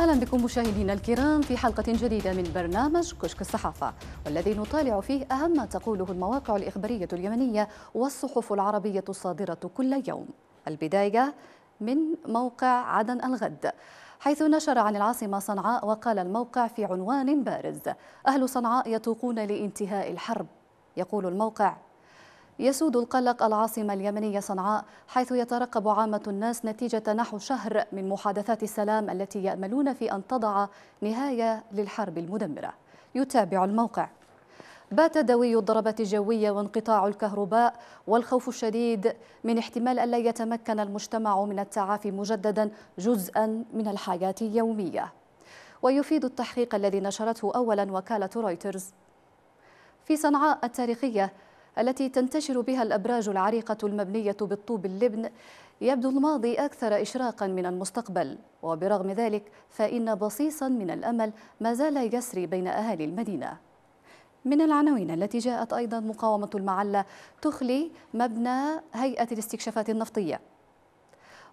أهلا بكم مشاهدينا الكرام في حلقة جديدة من برنامج كشك الصحافة والذي نطالع فيه أهم ما تقوله المواقع الإخبارية اليمنية والصحف العربية الصادرة كل يوم البداية من موقع عدن الغد حيث نشر عن العاصمة صنعاء وقال الموقع في عنوان بارز أهل صنعاء يتوقون لانتهاء الحرب يقول الموقع يسود القلق العاصمة اليمنية صنعاء حيث يترقب عامة الناس نتيجة نحو شهر من محادثات السلام التي يأملون في أن تضع نهاية للحرب المدمرة يتابع الموقع بات دوي الضربات الجوية وانقطاع الكهرباء والخوف الشديد من احتمال ألا يتمكن المجتمع من التعافي مجددا جزءا من الحياة اليومية ويفيد التحقيق الذي نشرته أولا وكالة رويترز في صنعاء التاريخية التي تنتشر بها الأبراج العريقة المبنية بالطوب اللبن يبدو الماضي أكثر إشراقا من المستقبل وبرغم ذلك فإن بصيصا من الأمل ما زال يسري بين أهالي المدينة من العناوين التي جاءت أيضا مقاومة المعلة تخلي مبنى هيئة الاستكشافات النفطية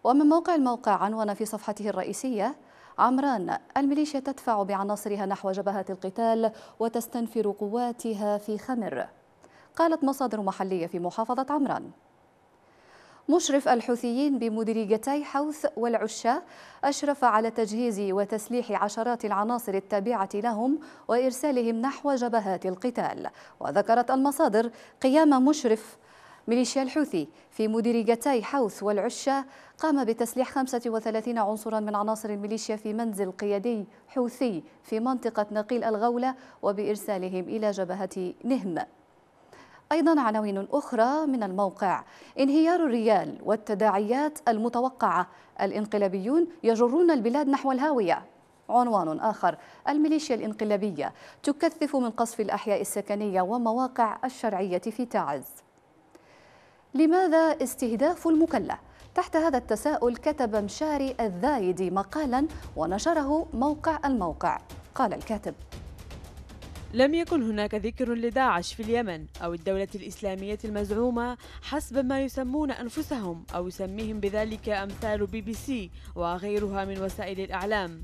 ومن موقع الموقع عنوان في صفحته الرئيسية عمران الميليشيا تدفع بعناصرها نحو جبهات القتال وتستنفر قواتها في خمر قالت مصادر محلية في محافظة عمران مشرف الحوثيين بمديريتي حوث والعشاء أشرف على تجهيز وتسليح عشرات العناصر التابعة لهم وإرسالهم نحو جبهات القتال وذكرت المصادر قيام مشرف ميليشيا الحوثي في مديريتي حوث والعشا قام بتسليح 35 عنصرا من عناصر الميليشيا في منزل قيادي حوثي في منطقة نقيل الغولة وبإرسالهم إلى جبهة نهم أيضا عناوين أخرى من الموقع انهيار الريال والتداعيات المتوقعة الانقلابيون يجرون البلاد نحو الهاوية عنوان آخر الميليشيا الانقلابية تكثف من قصف الأحياء السكنية ومواقع الشرعية في تعز لماذا استهداف المكلة؟ تحت هذا التساؤل كتب مشاري الذايدي مقالا ونشره موقع الموقع قال الكاتب لم يكن هناك ذكر لداعش في اليمن أو الدولة الإسلامية المزعومة حسب ما يسمون أنفسهم أو يسميهم بذلك أمثال بي بي سي وغيرها من وسائل الإعلام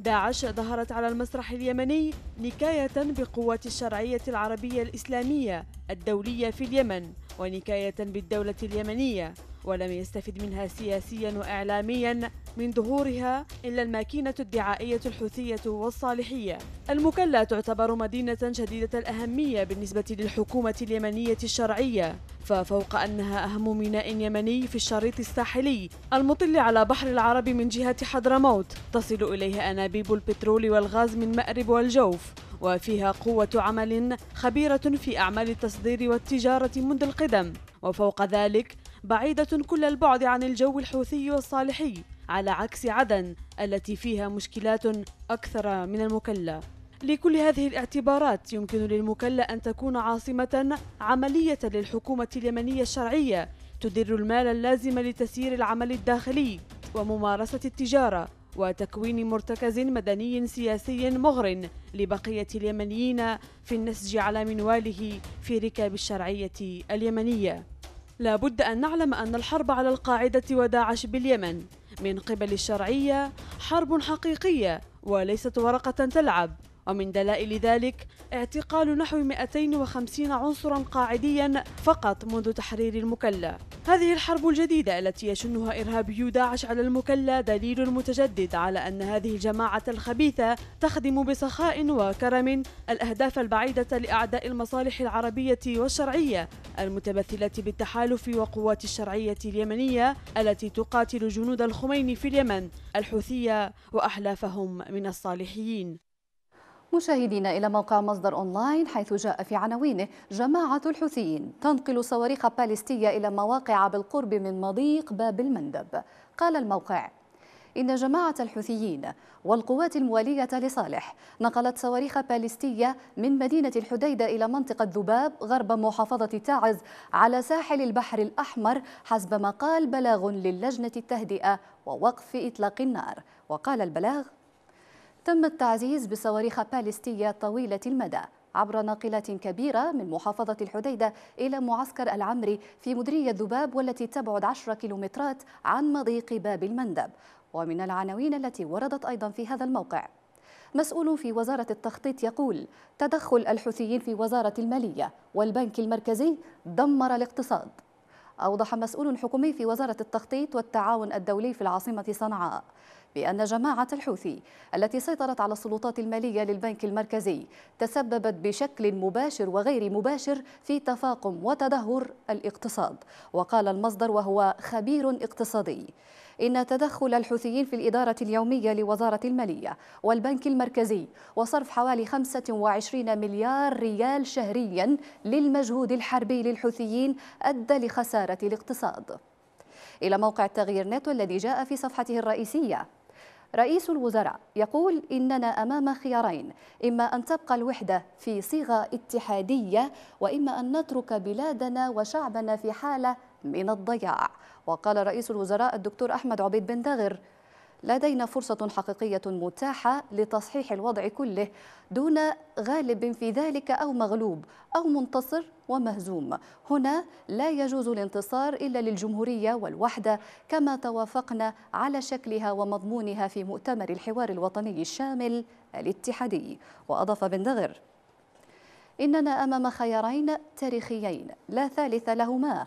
داعش ظهرت على المسرح اليمني نكاية بقوات الشرعية العربية الإسلامية الدولية في اليمن ونكاية بالدولة اليمنية ولم يستفد منها سياسيا وإعلاميا من ظهورها إلا الماكينة الدعائية الحوثية والصالحية المكلا تعتبر مدينة شديدة الأهمية بالنسبة للحكومة اليمنية الشرعية ففوق أنها أهم ميناء يمني في الشريط الساحلي المطل على بحر العرب من جهة حضرموت تصل إليها أنابيب البترول والغاز من مأرب والجوف وفيها قوة عمل خبيرة في أعمال التصدير والتجارة منذ القدم وفوق ذلك بعيدة كل البعد عن الجو الحوثي والصالحي على عكس عدن التي فيها مشكلات أكثر من المكلا لكل هذه الاعتبارات يمكن للمكلا أن تكون عاصمة عملية للحكومة اليمنية الشرعية تدر المال اللازم لتسيير العمل الداخلي وممارسة التجارة وتكوين مرتكز مدني سياسي مغر لبقية اليمنيين في النسج على منواله في ركاب الشرعية اليمنية لابد أن نعلم أن الحرب على القاعدة وداعش باليمن من قبل الشرعية حرب حقيقية وليست ورقة تلعب ومن دلائل ذلك اعتقال نحو 250 عنصرا قاعديا فقط منذ تحرير المكلا هذه الحرب الجديدة التي يشنها إرهابيو داعش على المكلا دليل متجدد على أن هذه الجماعة الخبيثة تخدم بسخاء وكرم الأهداف البعيدة لأعداء المصالح العربية والشرعية المتمثلة بالتحالف وقوات الشرعية اليمنية التي تقاتل جنود الخميني في اليمن الحوثية وأحلافهم من الصالحيين مشاهدينا إلى موقع مصدر أونلاين حيث جاء في عناوينه جماعة الحوثيين تنقل صواريخ باليستية إلى مواقع بالقرب من مضيق باب المندب قال الموقع إن جماعة الحوثيين والقوات الموالية لصالح نقلت صواريخ باليستية من مدينة الحديدة إلى منطقة ذباب غرب محافظة تعز على ساحل البحر الأحمر حسب ما قال بلاغ للجنة التهدئة ووقف إطلاق النار وقال البلاغ تم التعزيز بصواريخ باليستية طويلة المدى عبر ناقلات كبيرة من محافظة الحديدة إلى معسكر العمري في مديرية ذباب والتي تبعد 10 كيلومترات عن مضيق باب المندب ومن العناوين التي وردت أيضا في هذا الموقع مسؤول في وزارة التخطيط يقول تدخل الحوثيين في وزارة المالية والبنك المركزي دمر الاقتصاد أوضح مسؤول حكومي في وزارة التخطيط والتعاون الدولي في العاصمة صنعاء بأن جماعة الحوثي التي سيطرت على السلطات المالية للبنك المركزي تسببت بشكل مباشر وغير مباشر في تفاقم وتدهور الاقتصاد وقال المصدر وهو خبير اقتصادي إن تدخل الحوثيين في الإدارة اليومية لوزارة المالية والبنك المركزي وصرف حوالي 25 مليار ريال شهريا للمجهود الحربي للحوثيين أدى لخسارة الاقتصاد إلى موقع التغيير نت الذي جاء في صفحته الرئيسية رئيس الوزراء يقول إننا أمام خيارين إما أن تبقى الوحدة في صيغة اتحادية وإما أن نترك بلادنا وشعبنا في حالة من الضياع وقال رئيس الوزراء الدكتور أحمد عبيد بن داغر لدينا فرصة حقيقية متاحة لتصحيح الوضع كله دون غالب في ذلك أو مغلوب أو منتصر ومهزوم هنا لا يجوز الانتصار إلا للجمهورية والوحدة كما توافقنا على شكلها ومضمونها في مؤتمر الحوار الوطني الشامل الاتحادي وأضاف بن دغر إننا أمام خيارين تاريخيين لا ثالث لهما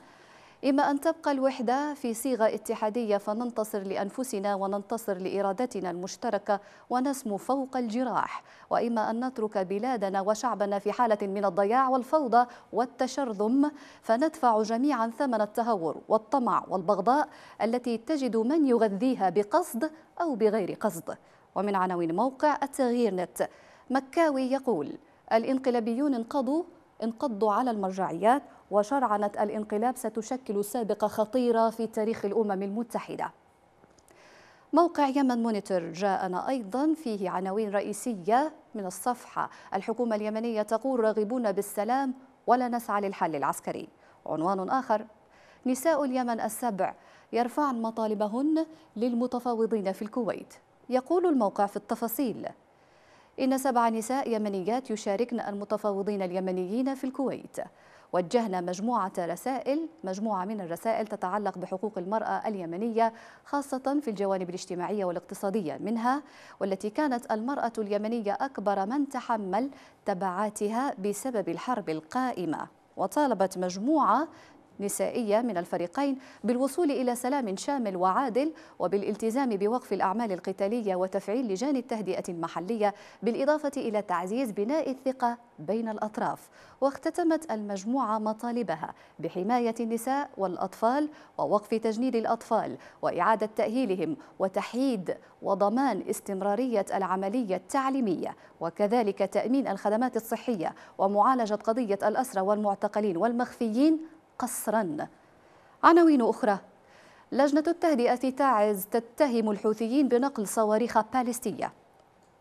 إما أن تبقى الوحدة في صيغة اتحادية فننتصر لأنفسنا وننتصر لإرادتنا المشتركة ونسمو فوق الجراح وإما أن نترك بلادنا وشعبنا في حالة من الضياع والفوضى والتشرذم فندفع جميعا ثمن التهور والطمع والبغضاء التي تجد من يغذيها بقصد أو بغير قصد ومن عناوين موقع التغيير نت مكاوي يقول الانقلابيون انقضوا انقضوا على المرجعيات وشرعنة الانقلاب ستشكل سابقة خطيرة في تاريخ الأمم المتحدة موقع يمن مونيتور جاءنا أيضا فيه عناوين رئيسية من الصفحة الحكومة اليمنية تقول راغبون بالسلام ولا نسعى للحل العسكري عنوان آخر نساء اليمن السبع يرفعن مطالبهن للمتفاوضين في الكويت يقول الموقع في التفاصيل إن سبع نساء يمنيات يشاركن المتفاوضين اليمنيين في الكويت وجهنا مجموعة رسائل مجموعة من الرسائل تتعلق بحقوق المرأة اليمنية خاصة في الجوانب الاجتماعية والاقتصادية منها والتي كانت المرأة اليمنية أكبر من تحمل تبعاتها بسبب الحرب القائمة وطالبت مجموعة نسائية من الفريقين بالوصول إلى سلام شامل وعادل وبالالتزام بوقف الأعمال القتالية وتفعيل لجان التهدئة المحلية بالإضافة إلى تعزيز بناء الثقة بين الأطراف واختتمت المجموعة مطالبها بحماية النساء والأطفال ووقف تجنيد الأطفال وإعادة تأهيلهم وتحييد وضمان استمرارية العملية التعليمية وكذلك تأمين الخدمات الصحية ومعالجة قضية الأسرى والمعتقلين والمخفيين قصرا عناوين أخرى لجنة التهدئة تعز تتهم الحوثيين بنقل صواريخ باليستية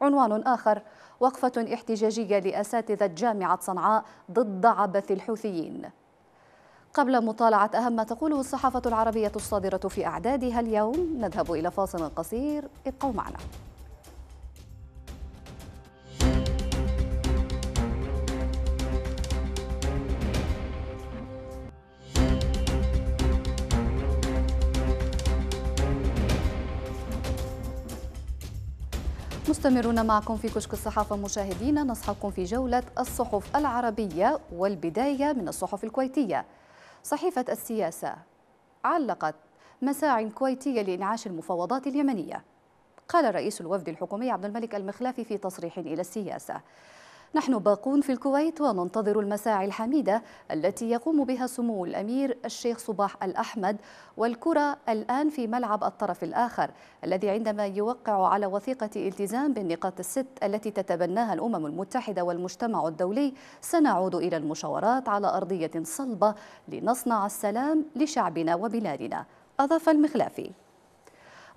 عنوان آخر وقفة احتجاجية لأساتذة جامعة صنعاء ضد عبث الحوثيين قبل مطالعة أهم ما تقوله الصحافة العربية الصادرة في أعدادها اليوم نذهب إلى فاصل قصير ابقوا معنا مستمرون معكم في كشك الصحافة مشاهدينا نصحكم في جولة الصحف العربية والبداية من الصحف الكويتية صحيفة السياسة علقت مساع كويتية لإنعاش المفاوضات اليمنية قال رئيس الوفد الحكومي عبد الملك المخلافي في تصريح إلى السياسة نحن باقون في الكويت وننتظر المساعي الحميدة التي يقوم بها سمو الأمير الشيخ صباح الأحمد والكرة الآن في ملعب الطرف الآخر الذي عندما يوقع على وثيقة التزام بالنقاط الست التي تتبناها الأمم المتحدة والمجتمع الدولي سنعود إلى المشاورات على أرضية صلبة لنصنع السلام لشعبنا وبلادنا أضاف المخلافي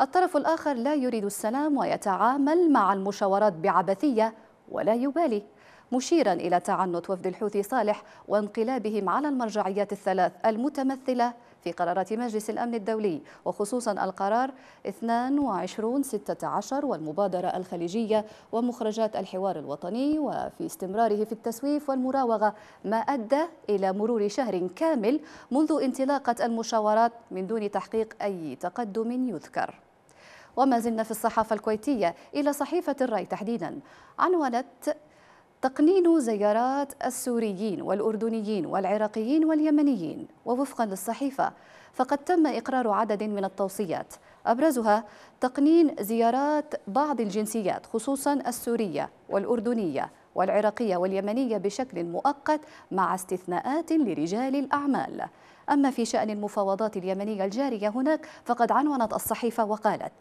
الطرف الآخر لا يريد السلام ويتعامل مع المشاورات بعبثية ولا يبالي مشيرا إلى تعنت وفد الحوثي صالح وانقلابهم على المرجعيات الثلاث المتمثلة في قرارات مجلس الأمن الدولي وخصوصا القرار 2216 والمبادرة الخليجية ومخرجات الحوار الوطني وفي استمراره في التسويف والمراوغة ما أدى إلى مرور شهر كامل منذ انطلاقة المشاورات من دون تحقيق أي تقدم يذكر وما زلنا في الصحافة الكويتية إلى صحيفة الرأي تحديدا عنونت تقنين زيارات السوريين والأردنيين والعراقيين واليمنيين ووفقا للصحيفة فقد تم إقرار عدد من التوصيات أبرزها تقنين زيارات بعض الجنسيات خصوصا السورية والأردنية والعراقية واليمنية بشكل مؤقت مع استثناءات لرجال الأعمال أما في شأن المفاوضات اليمنية الجارية هناك فقد عنونت الصحيفة وقالت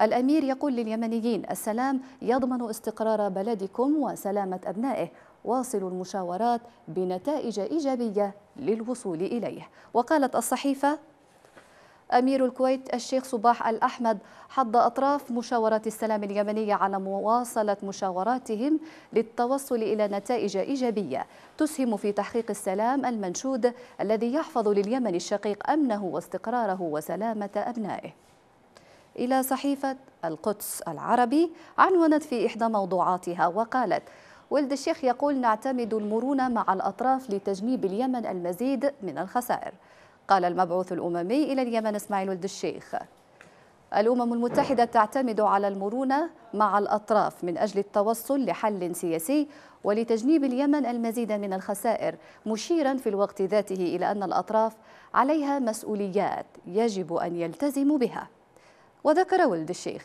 الأمير يقول لليمنيين السلام يضمن استقرار بلدكم وسلامة أبنائه واصلوا المشاورات بنتائج إيجابية للوصول إليه وقالت الصحيفة أمير الكويت الشيخ صباح الأحمد حض أطراف مشاورات السلام اليمنية على مواصلة مشاوراتهم للتوصل إلى نتائج إيجابية تسهم في تحقيق السلام المنشود الذي يحفظ لليمن الشقيق أمنه واستقراره وسلامة أبنائه إلى صحيفة القدس العربي عنونت في إحدى موضوعاتها وقالت ولد الشيخ يقول نعتمد المرونة مع الأطراف لتجنيب اليمن المزيد من الخسائر قال المبعوث الأممي إلى اليمن إسماعيل ولد الشيخ الأمم المتحدة تعتمد على المرونة مع الأطراف من أجل التوصل لحل سياسي ولتجنيب اليمن المزيد من الخسائر مشيرا في الوقت ذاته إلى أن الأطراف عليها مسؤوليات يجب أن يلتزموا بها وذكر ولد الشيخ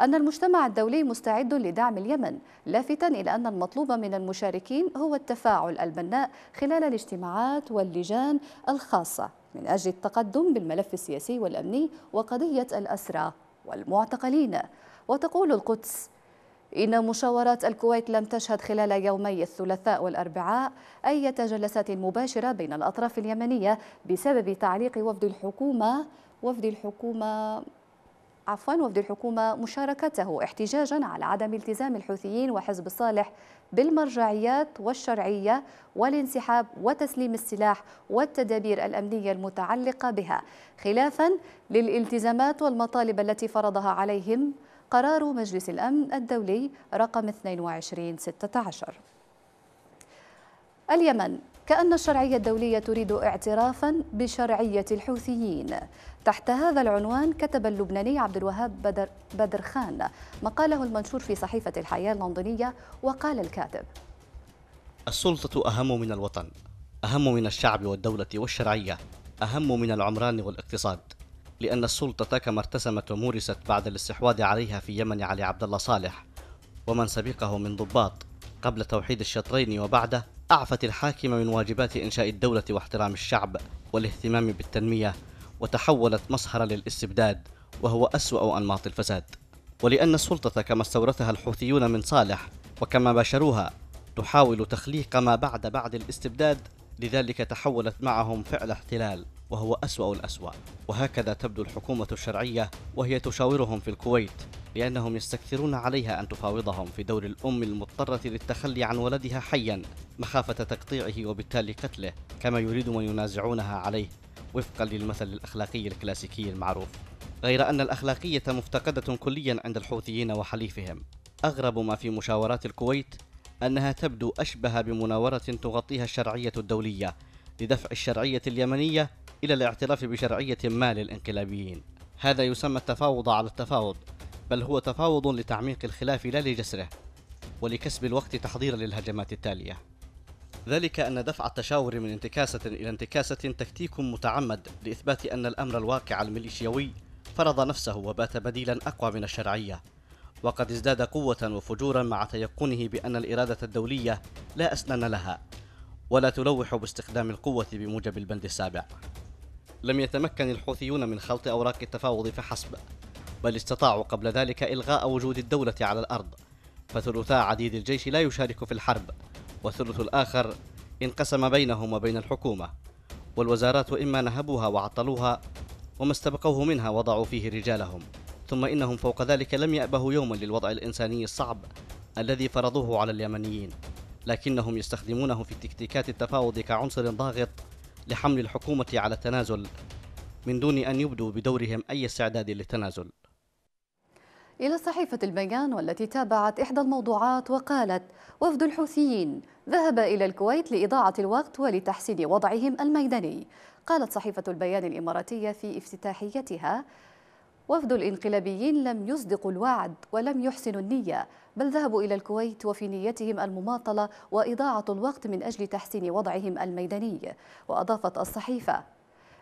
أن المجتمع الدولي مستعد لدعم اليمن لافتا إلى أن المطلوب من المشاركين هو التفاعل البناء خلال الاجتماعات واللجان الخاصة من أجل التقدم بالملف السياسي والأمني وقضية الأسرى والمعتقلين وتقول القدس إن مشاورات الكويت لم تشهد خلال يومي الثلاثاء والأربعاء أي جلسات مباشرة بين الأطراف اليمنية بسبب تعليق وفد الحكومة وفد الحكومة عفوا وفد الحكومة مشاركته احتجاجا على عدم التزام الحوثيين وحزب الصالح بالمرجعيات والشرعية والانسحاب وتسليم السلاح والتدابير الأمنية المتعلقة بها خلافا للالتزامات والمطالب التي فرضها عليهم قرار مجلس الأمن الدولي رقم 2216 اليمن كأن الشرعية الدولية تريد اعترافا بشرعية الحوثيين تحت هذا العنوان كتب اللبناني عبد الوهاب بدر, بدر خان مقاله المنشور في صحيفة الحياة اللندنية وقال الكاتب السلطة أهم من الوطن أهم من الشعب والدولة والشرعية أهم من العمران والاقتصاد لأن السلطة كما ارتسمت ومورست بعد الاستحواذ عليها في يمن علي عبد الله صالح ومن سبقه من ضباط قبل توحيد الشطرين وبعده أعفت الحاكم من واجبات إنشاء الدولة واحترام الشعب والاهتمام بالتنمية وتحولت مصهرا للاستبداد وهو أسوأ أنماط الفساد ولأن السلطة كما استورثها الحوثيون من صالح وكما باشروها تحاول تخليق ما بعد بعد الاستبداد لذلك تحولت معهم فعل احتلال وهو أسوأ الأسوأ وهكذا تبدو الحكومة الشرعية وهي تشاورهم في الكويت لأنهم يستكثرون عليها أن تفاوضهم في دور الأم المضطرة للتخلي عن ولدها حيا مخافة تقطيعه وبالتالي قتله كما يريد من ينازعونها عليه وفقا للمثل الأخلاقي الكلاسيكي المعروف غير أن الأخلاقية مفتقدة كليا عند الحوثيين وحليفهم أغرب ما في مشاورات الكويت أنها تبدو أشبه بمناورة تغطيها الشرعية الدولية لدفع الشرعية اليمنية إلى الاعتراف بشرعية ما للانقلابيين هذا يسمى التفاوض على التفاوض بل هو تفاوض لتعميق الخلاف لا لجسره ولكسب الوقت تحضيرا للهجمات التاليه ذلك أن دفع التشاور من انتكاسة إلى انتكاسة تكتيك متعمد لإثبات أن الأمر الواقع الميليشيوي فرض نفسه وبات بديلا أقوى من الشرعية وقد ازداد قوة وفجورا مع تيقنه بأن الإرادة الدولية لا أسنان لها ولا تلوح باستخدام القوة بموجب البند السابع لم يتمكن الحوثيون من خلط أوراق التفاوض فحسب بل استطاعوا قبل ذلك إلغاء وجود الدولة على الأرض فثلثا عديد الجيش لا يشارك في الحرب والثلث الآخر انقسم بينهم وبين الحكومة والوزارات إما نهبوها وعطلوها وما استبقوه منها وضعوا فيه رجالهم ثم إنهم فوق ذلك لم يأبهوا يوما للوضع الإنساني الصعب الذي فرضوه على اليمنيين لكنهم يستخدمونه في تكتيكات التفاوض كعنصر ضاغط لحمل الحكومة على التنازل من دون أن يبدوا بدورهم أي استعداد للتنازل إلى صحيفة البيان والتي تابعت إحدى الموضوعات وقالت وفد الحوثيين ذهب إلى الكويت لإضاعة الوقت ولتحسين وضعهم الميداني قالت صحيفة البيان الإماراتية في افتتاحيتها وفد الانقلابيين لم يصدقوا الوعد ولم يحسنوا النية بل ذهبوا إلى الكويت وفي نيتهم المماطلة وإضاعة الوقت من أجل تحسين وضعهم الميداني وأضافت الصحيفة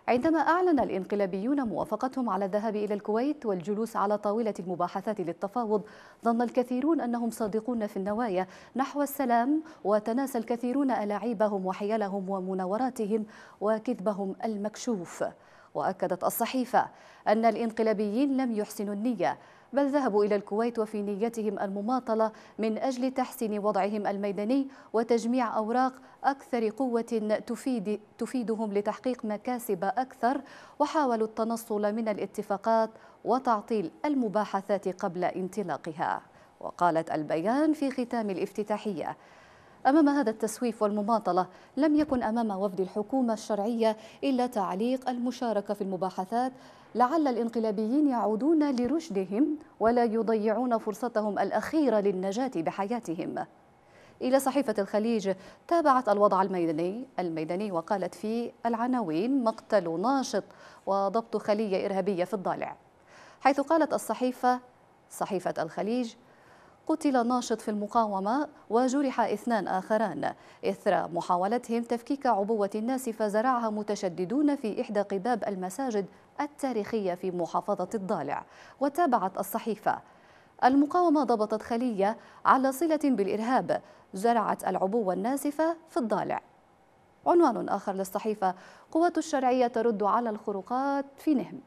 عندما أعلن الإنقلابيون موافقتهم على الذهاب إلى الكويت والجلوس على طاولة المباحثات للتفاوض ظن الكثيرون أنهم صادقون في النوايا نحو السلام وتناسى الكثيرون ألاعيبهم وحيلهم ومناوراتهم وكذبهم المكشوف وأكدت الصحيفة أن الإنقلابيين لم يحسنوا النية بل ذهبوا إلى الكويت وفي نيتهم المماطلة من أجل تحسين وضعهم الميداني وتجميع أوراق أكثر قوة تفيد تفيدهم لتحقيق مكاسب أكثر وحاولوا التنصل من الاتفاقات وتعطيل المباحثات قبل انطلاقها وقالت البيان في ختام الافتتاحية أمام هذا التسويف والمماطلة لم يكن أمام وفد الحكومة الشرعية إلا تعليق المشاركة في المباحثات لعل الانقلابيين يعودون لرشدهم ولا يضيعون فرصتهم الأخيرة للنجاة بحياتهم إلى صحيفة الخليج تابعت الوضع الميداني الميداني وقالت في العناوين مقتل ناشط وضبط خلية إرهابية في الضالع حيث قالت الصحيفة صحيفة الخليج قتل ناشط في المقاومة وجرح اثنان آخران إثر محاولتهم تفكيك عبوة ناسفة زرعها متشددون في إحدى قباب المساجد التاريخية في محافظة الضالع وتابعت الصحيفة المقاومة ضبطت خلية على صلة بالإرهاب زرعت العبوة الناسفة في الضالع عنوان آخر للصحيفة قوات الشرعية ترد على الخروقات في نهم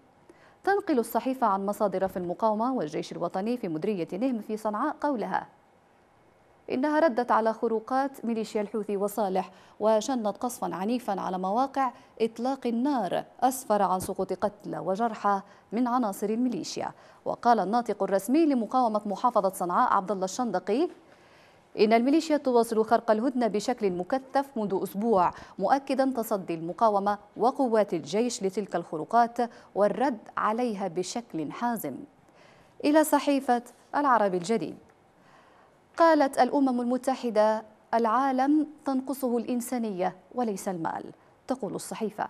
تنقل الصحيفة عن مصادر في المقاومة والجيش الوطني في مدرية نهم في صنعاء قولها إنها ردت على خروقات ميليشيا الحوثي وصالح وشنت قصفا عنيفا على مواقع إطلاق النار أسفر عن سقوط قتلى وجرحى من عناصر الميليشيا وقال الناطق الرسمي لمقاومة محافظة صنعاء عبد الله الشندقي إن الميليشيا تواصل خرق الهدنة بشكل مكثف منذ أسبوع مؤكدا تصدي المقاومة وقوات الجيش لتلك الخروقات والرد عليها بشكل حازم إلى صحيفة العرب الجديد قالت الأمم المتحدة العالم تنقصه الإنسانية وليس المال تقول الصحيفة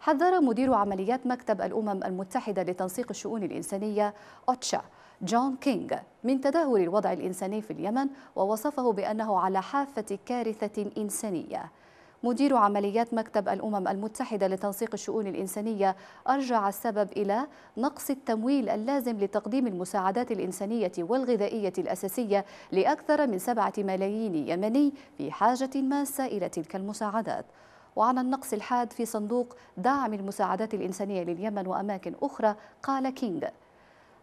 حذر مدير عمليات مكتب الأمم المتحدة لتنسيق الشؤون الإنسانية أوتشا جون كينغ من تدهور الوضع الإنساني في اليمن ووصفه بأنه على حافة كارثة إنسانية مدير عمليات مكتب الأمم المتحدة لتنسيق الشؤون الإنسانية أرجع السبب إلى نقص التمويل اللازم لتقديم المساعدات الإنسانية والغذائية الأساسية لأكثر من سبعة ملايين يمني في حاجة ماسة إلى تلك المساعدات وعن النقص الحاد في صندوق دعم المساعدات الإنسانية لليمن وأماكن أخرى قال كينغ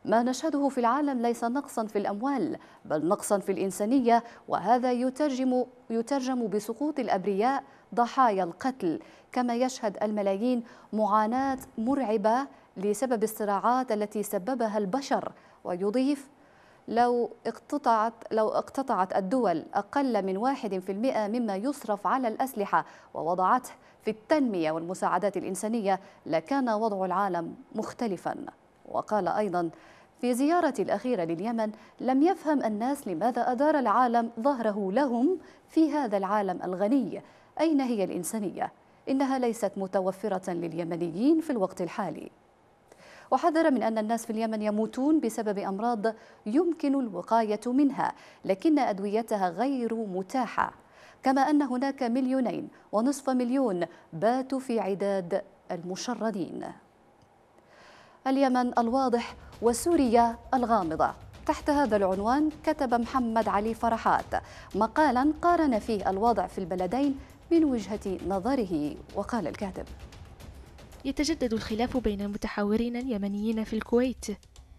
ما نشهده في العالم ليس نقصا في الأموال بل نقصا في الإنسانية وهذا يترجم, يترجم بسقوط الأبرياء ضحايا القتل كما يشهد الملايين معاناة مرعبة لسبب الصراعات التي سببها البشر ويضيف لو اقتطعت لو اقتطعت الدول أقل من واحد في المئة مما يصرف على الأسلحة ووضعته في التنمية والمساعدات الإنسانية لكان وضع العالم مختلفا وقال أيضا في زيارة الأخيرة لليمن لم يفهم الناس لماذا أدار العالم ظهره لهم في هذا العالم الغني أين هي الإنسانية؟ إنها ليست متوفرة لليمنيين في الوقت الحالي وحذر من أن الناس في اليمن يموتون بسبب أمراض يمكن الوقاية منها لكن أدويتها غير متاحة كما أن هناك مليونين ونصف مليون باتوا في عداد المشردين اليمن الواضح وسوريا الغامضة تحت هذا العنوان كتب محمد علي فرحات مقالا قارن فيه الوضع في البلدين من وجهة نظره وقال الكاتب يتجدد الخلاف بين المتحاورين اليمنيين في الكويت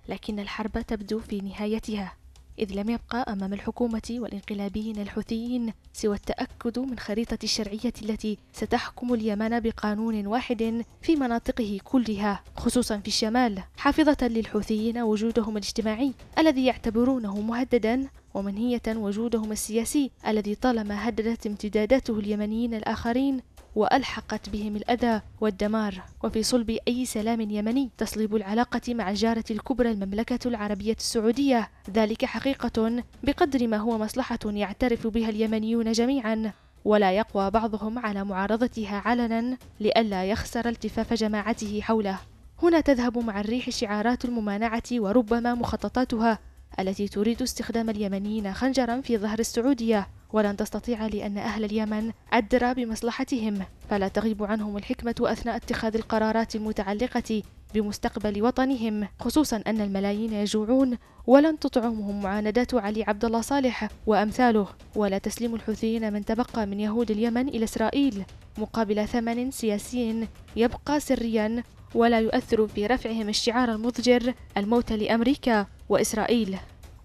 لكن الحرب تبدو في نهايتها إذ لم يبقى أمام الحكومة والإنقلابيين الحوثيين سوى التأكد من خريطة الشرعية التي ستحكم اليمن بقانون واحد في مناطقه كلها خصوصا في الشمال حافظة للحوثيين وجودهم الاجتماعي الذي يعتبرونه مهددا ومنهية وجودهم السياسي الذي طالما هددت امتداداته اليمنيين الآخرين وألحقت بهم الأذى والدمار وفي صلب أي سلام يمني تصلب العلاقة مع الجارة الكبرى المملكة العربية السعودية ذلك حقيقة بقدر ما هو مصلحة يعترف بها اليمنيون جميعا ولا يقوى بعضهم على معارضتها علنا لئلا يخسر التفاف جماعته حوله هنا تذهب مع الريح شعارات الممانعة وربما مخططاتها التي تريد استخدام اليمنيين خنجرا في ظهر السعودية ولن تستطيع لأن أهل اليمن أدرى بمصلحتهم فلا تغيب عنهم الحكمة أثناء اتخاذ القرارات المتعلقة بمستقبل وطنهم خصوصا أن الملايين يجوعون ولن تطعمهم معاندات علي عبد الله صالح وأمثاله ولا تسلم الحوثيين من تبقى من يهود اليمن إلى إسرائيل مقابل ثمن سياسي يبقى سريا ولا يؤثر في رفعهم الشعار المضجر الموت لأمريكا وإسرائيل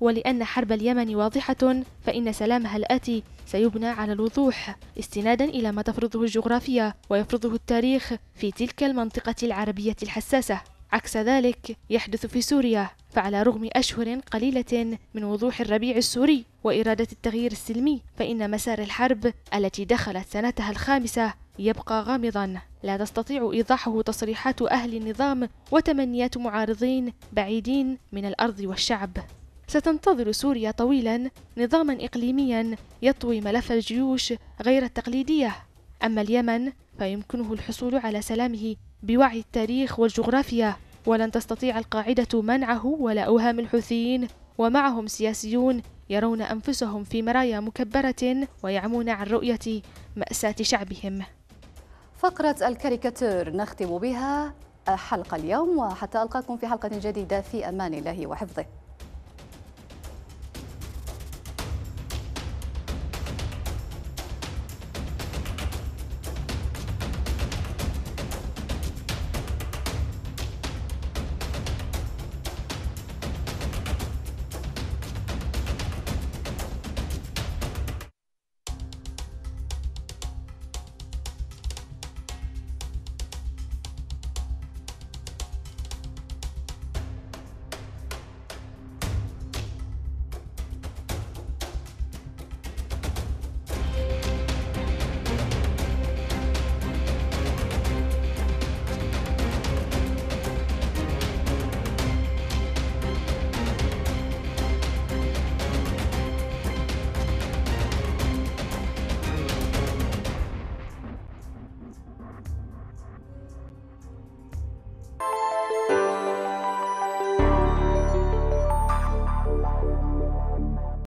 ولأن حرب اليمن واضحة فإن سلامها الآتي سيبنى على الوضوح استنادا إلى ما تفرضه الجغرافيا ويفرضه التاريخ في تلك المنطقة العربية الحساسة عكس ذلك يحدث في سوريا فعلى رغم أشهر قليلة من وضوح الربيع السوري وإرادة التغيير السلمي فإن مسار الحرب التي دخلت سنتها الخامسة يبقى غامضا لا تستطيع إيضاحه تصريحات أهل النظام وتمنيات معارضين بعيدين من الأرض والشعب ستنتظر سوريا طويلا نظاما إقليميا يطوي ملف الجيوش غير التقليدية أما اليمن فيمكنه الحصول على سلامه بوعي التاريخ والجغرافيا ولن تستطيع القاعدة منعه ولا أوهام الحوثيين ومعهم سياسيون يرون أنفسهم في مرايا مكبرة ويعمون عن رؤية مأساة شعبهم فقرة الكاريكاتير نختم بها حلقة اليوم وحتى ألقاكم في حلقة جديدة في أمان الله وحفظه